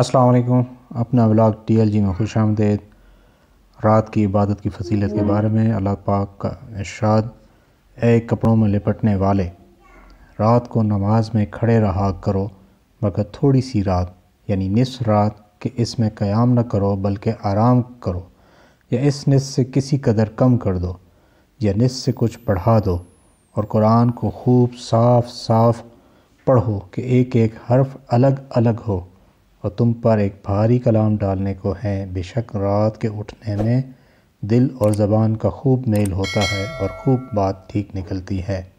अस्सलाम वालेकुम अपना व्लॉग टीएलजी में खुश आमदेद रात की इबादत की फजीलत के बारे में अल्लाह पाक का इर्शाद ए कपड़ों में लिपटने वाले रात को नमाज में खड़े रहा करो मगर थोड़ी सी रात यानी निस रात के इसमें क़याम न करो बल्कि आराम करो या इस निस से किसी कदर कम कर दो या निस से कुछ पढ़ा दो और कुरान को खूब साफ साफ पढ़ो कि एक एक हर्फ अलग अलग हो और तुम पर एक भारी कलाम डालने को हैं बेशक रात के उठने में दिल और ज़बान का खूब मेल होता है और खूब बात ठीक निकलती है